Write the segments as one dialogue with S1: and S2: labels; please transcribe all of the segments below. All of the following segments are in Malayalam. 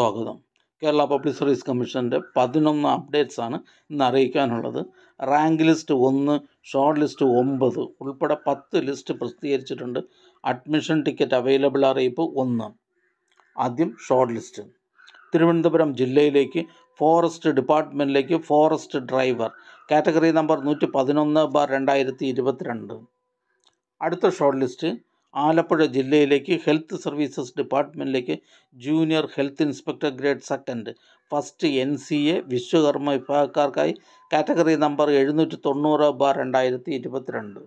S1: സ്വാഗതം കേരള പബ്ലിക് സർവീസ് കമ്മീഷൻ്റെ പതിനൊന്ന് അപ്ഡേറ്റ്സ് ആണ് ഇന്ന് അറിയിക്കാനുള്ളത് റാങ്ക് ലിസ്റ്റ് ഒന്ന് ഷോർട്ട് ലിസ്റ്റ് ഒമ്പത് ഉൾപ്പെടെ പത്ത് ലിസ്റ്റ് പ്രസിദ്ധീകരിച്ചിട്ടുണ്ട് അഡ്മിഷൻ ടിക്കറ്റ് അവൈലബിൾ അറിയിപ്പ് ഒന്ന് ആദ്യം ഷോർട്ട് ലിസ്റ്റ് തിരുവനന്തപുരം ജില്ലയിലേക്ക് ഫോറസ്റ്റ് ഡിപ്പാർട്ട്മെൻറ്റിലേക്ക് ഫോറസ്റ്റ് ഡ്രൈവർ കാറ്റഗറി നമ്പർ നൂറ്റി പതിനൊന്ന് ബാർ രണ്ടായിരത്തി ഇരുപത്തിരണ്ട് അടുത്ത ഷോർട്ട് ലിസ്റ്റ് ആലപ്പുഴ ജില്ലയിലേക്ക് ഹെൽത്ത് സർവീസസ് ഡിപ്പാർട്ട്മെൻറ്റിലേക്ക് junior health inspector grade second first N C A Vishwakarma വിഭാഗക്കാർക്കായി കാറ്റഗറി നമ്പർ എഴുന്നൂറ്റി തൊണ്ണൂറ് ബാർ രണ്ടായിരത്തി ഇരുപത്തിരണ്ട്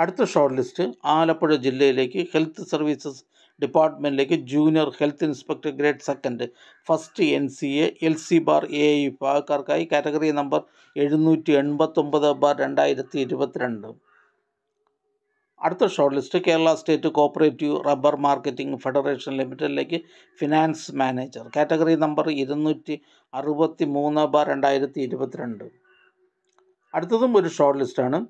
S1: അടുത്ത ഷോർട്ട് ലിസ്റ്റ് ആലപ്പുഴ ജില്ലയിലേക്ക് ഹെൽത്ത് സർവീസസ് ഡിപ്പാർട്ട്മെൻറ്റിലേക്ക് junior health inspector grade second first N C A L C bar A വിഭാഗക്കാർക്കായി കാറ്റഗറി നമ്പർ എഴുന്നൂറ്റി എൺപത്തൊമ്പത് ബാർ രണ്ടായിരത്തി ഇരുപത്തിരണ്ട് അടുത്ത short list Kerala state cooperative rubber marketing federation ലിമിറ്റഡിലേക്ക് ഫിനാൻസ് മാനേജർ കാറ്റഗറി നമ്പർ ഇരുന്നൂറ്റി അറുപത്തി മൂന്ന് ബാർ രണ്ടായിരത്തി ഇരുപത്തിരണ്ട് അടുത്തതും ഒരു ഷോർട്ട് ലിസ്റ്റാണ്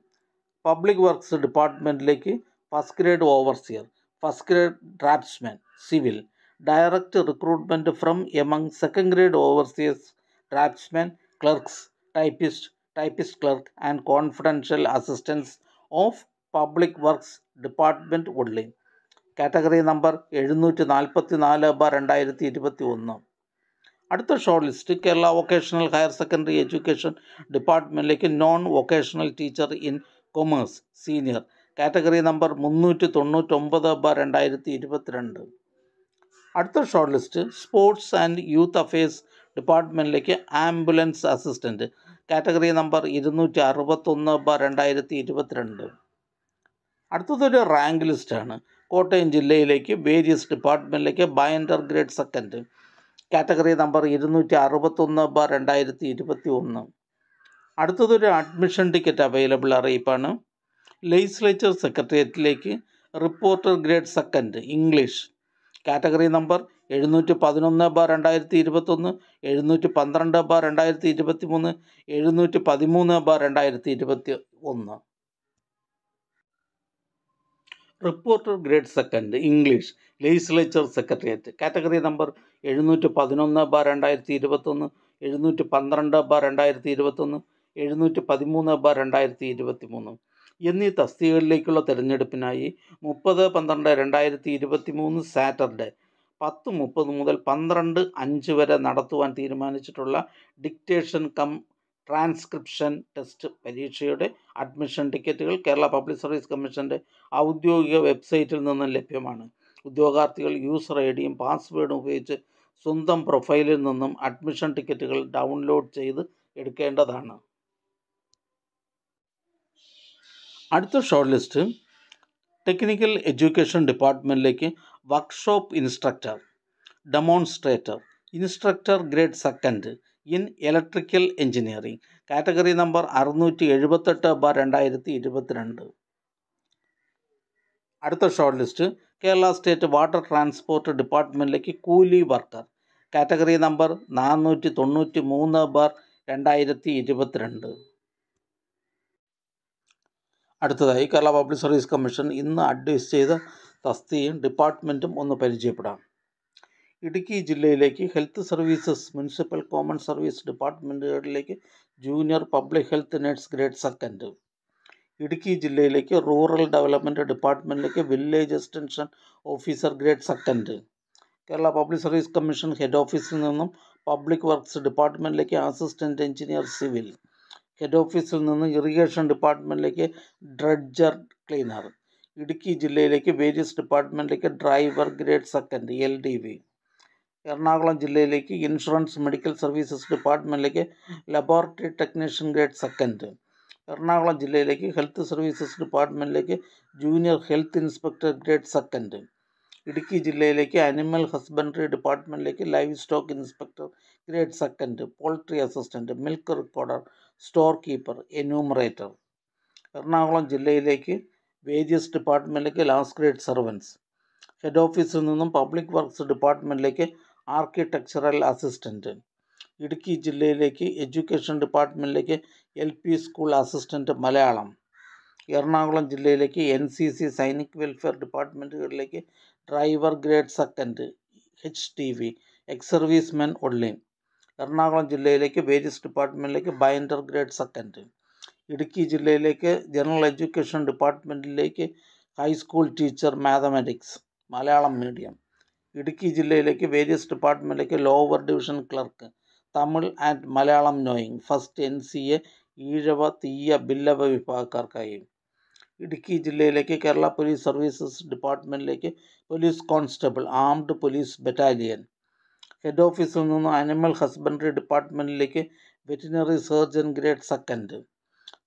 S1: പബ്ലിക് വർക്ക്സ് ഡിപ്പാർട്ട്മെൻറ്റിലേക്ക് first grade overseer first grade draftsman civil direct recruitment from among second grade overseers draftsman clerks typist typist clerk and confidential assistants of public works department only category number എഴുന്നൂറ്റി നാൽപ്പത്തി നാല് ബ രണ്ടായിരത്തി ഇരുപത്തി ഒന്ന് അടുത്ത short list Kerala vocational higher secondary education ഡിപ്പാർട്ട്മെൻറ്റിലേക്ക് non vocational teacher in commerce senior category number മുന്നൂറ്റി തൊണ്ണൂറ്റൊമ്പത് ബ രണ്ടായിരത്തി ഇരുപത്തിരണ്ട് അടുത്ത short list sports and youth affairs ഡിപ്പാർട്ട്മെൻറ്റിലേക്ക് ആംബുലൻസ് അസിസ്റ്റൻറ്റ് കാറ്റഗറി നമ്പർ ഇരുന്നൂറ്റി അറുപത്തൊന്ന് ബ രണ്ടായിരത്തി ഇരുപത്തിരണ്ട് അടുത്തതൊരു റാങ്ക് ലിസ്റ്റാണ് കോട്ടയം ജില്ലയിലേക്ക് വേരിയസ് ഡിപ്പാർട്ട്മെൻറ്റിലേക്ക് by inter grade second category number ഇരുന്നൂറ്റി അറുപത്തൊന്ന് ബ രണ്ടായിരത്തി ഇരുപത്തി ഒന്ന് അടുത്തതൊരു അഡ്മിഷൻ ടിക്കറ്റ് അവൈലബിൾ അറിയിപ്പാണ് ലെജിസ്ലേച്ചർ സെക്രട്ടേറിയറ്റിലേക്ക് reporter grade second English category number എഴുന്നൂറ്റി പതിനൊന്ന് ബ രണ്ടായിരത്തി ഇരുപത്തൊന്ന് എഴുന്നൂറ്റി പന്ത്രണ്ട് ബ രണ്ടായിരത്തി ഇരുപത്തി മൂന്ന് എഴുന്നൂറ്റി പതിമൂന്ന് ബ രണ്ടായിരത്തി ഇരുപത്തി ഒന്ന് reporter grade second English legislature secretariat category number എഴുന്നൂറ്റി പതിനൊന്ന് ബാർ രണ്ടായിരത്തി ഇരുപത്തൊന്ന് എഴുന്നൂറ്റി പന്ത്രണ്ട് ബാർ രണ്ടായിരത്തി ഇരുപത്തൊന്ന് എഴുന്നൂറ്റി പതിമൂന്ന് ബാർ രണ്ടായിരത്തി ഇരുപത്തി മൂന്ന് എന്നീ തസ്തികകളിലേക്കുള്ള തിരഞ്ഞെടുപ്പിനായി മുപ്പത് പന്ത്രണ്ട് രണ്ടായിരത്തി ഇരുപത്തി മൂന്ന് സാറ്റർഡേ പത്ത് മുപ്പത് മുതൽ പന്ത്രണ്ട് അഞ്ച് വരെ നടത്തുവാൻ തീരുമാനിച്ചിട്ടുള്ള ഡിക്റ്റേഷൻ കം ട്രാൻസ്ക്രിപ്ഷൻ ടെസ്റ്റ് പരീക്ഷയുടെ അഡ്മിഷൻ ടിക്കറ്റുകൾ കേരള പബ്ലിക് സർവീസ് കമ്മീഷൻ്റെ ഔദ്യോഗിക വെബ്സൈറ്റിൽ നിന്നും ലഭ്യമാണ് ഉദ്യോഗാർത്ഥികൾ യൂസർ ഐ ഡിയും പാസ്വേഡും ഉപയോഗിച്ച് സ്വന്തം പ്രൊഫൈലിൽ നിന്നും അഡ്മിഷൻ ടിക്കറ്റുകൾ ഡൗൺലോഡ് ചെയ്ത് എടുക്കേണ്ടതാണ് അടുത്ത ഷോർട്ട് ലിസ്റ്റ് ടെക്നിക്കൽ എഡ്യൂക്കേഷൻ ഡിപ്പാർട്ട്മെൻറ്റിലേക്ക് workshop instructor demonstrator instructor grade second in electrical engineering category number അറുന്നൂറ്റി എഴുപത്തെട്ട് ബാർ രണ്ടായിരത്തി ഇരുപത്തിരണ്ട് അടുത്ത short list Kerala state water transport ഡിപ്പാർട്ട്മെൻറ്റിലേക്ക് കൂലി വർക്കർ കാറ്റഗറി നമ്പർ നാനൂറ്റി തൊണ്ണൂറ്റി മൂന്ന് ബാർ രണ്ടായിരത്തി ഇരുപത്തിരണ്ട് അടുത്തതായി കേരള പബ്ലിക് സർവീസ് കമ്മീഷൻ ഇന്ന് അഡ്വൈസ് ചെയ്ത തസ്തിയും ഡിപ്പാർട്ട്മെൻറ്റും ഒന്ന് പരിചയപ്പെടാം ഇടുക്കി ജില്ലയിലേക്ക് health services municipal common service ഡിപ്പാർട്ട്മെൻറ്റുകളിലേക്ക് junior public health nurse grade second Idukki ജില്ലയിലേക്ക് റൂറൽ ഡെവലപ്മെൻറ്റ് ഡിപ്പാർട്ട്മെൻറ്റിലേക്ക് village extension officer grade second Kerala public service commission head ഓഫീസിൽ നിന്നും പബ്ലിക് വർക്ക്സ് ഡിപ്പാർട്ട്മെൻറ്റിലേക്ക് അസിസ്റ്റൻറ്റ് എഞ്ചിനീയർ സിവിൽ ഹെഡ് ഓഫീസിൽ നിന്ന് ഇറിഗേഷൻ ഡിപ്പാർട്ട്മെൻറ്റിലേക്ക് ഡ്രഡ്ജർ ക്ലീനർ ഇടുക്കി ജില്ലയിലേക്ക് വേരിയസ് ഡിപ്പാർട്ട്മെൻറ്റിലേക്ക് driver grade second L D V Ernakulam ജില്ലയിലേക്ക് ഇൻഷുറൻസ് മെഡിക്കൽ സർവീസസ് ഡിപ്പാർട്ട്മെൻറ്റിലേക്ക് laboratory technician grade second Ernakulam ജില്ലയിലേക്ക് ഹെൽത്ത് സർവീസസ് ഡിപ്പാർട്ട്മെൻറ്റിലേക്ക് junior health inspector grade second Idukki ജില്ലയിലേക്ക് അനിമൽ ഹസ്ബൻഡറി ഡിപ്പാർട്ട്മെൻറ്റിലേക്ക് livestock inspector grade second poultry assistant milk recorder store keeper enumerator Ernakulam ജില്ലയിലേക്ക് വേരിയസ് ഡിപ്പാർട്ട്മെൻറ്റിലേക്ക് ലാസ്റ്റ് ഗ്രേഡ് സർവൻസ് ഹെഡ് ഓഫീസിൽ നിന്നും പബ്ലിക് വർക്ക്സ് ഡിപ്പാർട്ട്മെൻറ്റിലേക്ക് ആർക്കിടെക്ചറൽ അസിസ്റ്റൻറ്റ് ഇടുക്കി ജില്ലയിലേക്ക് എഡ്യൂക്കേഷൻ ഡിപ്പാർട്ട്മെൻറ്റിലേക്ക് L P school assistant Malayalam Ernakulam ജില്ലയിലേക്ക് N C C Sainik welfare ഡിപ്പാർട്ട്മെൻറ്റുകളിലേക്ക് driver grade second H T V ex service men only Ernakulam ജില്ലയിലേക്ക് വേരിയസ് ഡിപ്പാർട്ട്മെൻറ്റിലേക്ക് ബൈൻഡർ ഗ്രേഡ് സെക്കൻഡ് ഇടുക്കി ജില്ലയിലേക്ക് ജനറൽ എഡ്യൂക്കേഷൻ ഡിപ്പാർട്ട്മെൻറ്റിലേക്ക് high school teacher mathematics Malayalam medium Idukki ജില്ലയിലേക്ക് വേരിയസ് ഡിപ്പാർട്ട്മെൻറ്റിലേക്ക് lower division clerk Tamil and Malayalam knowing first N C A Ezhava Thiyya Billava വിഭാഗക്കാർക്കായി ഇടുക്കി ജില്ലയിലേക്ക് കേരള പോലീസ് സർവീസസ് ഡിപ്പാർട്ട്മെൻറ്റിലേക്ക് police constable armed police battalion head ഓഫീസിൽ നിന്ന് അനിമൽ ഹസ്ബൻഡറി ഡിപ്പാർട്ട്മെൻറ്റിലേക്ക് veterinary surgeon grade second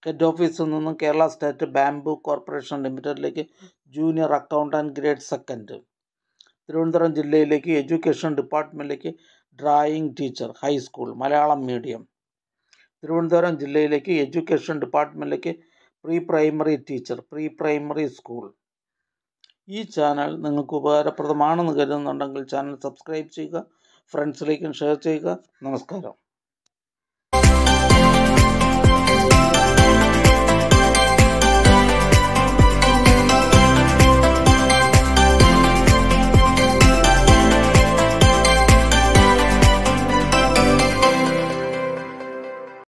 S1: head ഓഫീസിൽ നിന്നും കേരള സ്റ്റേറ്റ് ബാംബു കോർപ്പറേഷൻ ലിമിറ്റഡിലേക്ക് junior accountant grade second Thiruvananthapuram ജില്ലയിലേക്ക് എഡ്യൂക്കേഷൻ ഡിപ്പാർട്ട്മെൻറ്റിലേക്ക് drawing teacher high school Malayalam medium Thiruvananthapuram ജില്ലയിലേക്ക് എഡ്യൂക്കേഷൻ ഡിപ്പാർട്ട്മെൻറ്റിലേക്ക് pre primary teacher pre primary school ഈ ചാനൽ നിങ്ങൾക്ക് ഉപകാരപ്രദമാണെന്ന് കരുതുന്നുണ്ടെങ്കിൽ ചാനൽ സബ്സ്ക്രൈബ് ചെയ്യുക ഫ്രണ്ട്സിലേക്കും ഷെയർ ചെയ്യുക നമസ്കാരം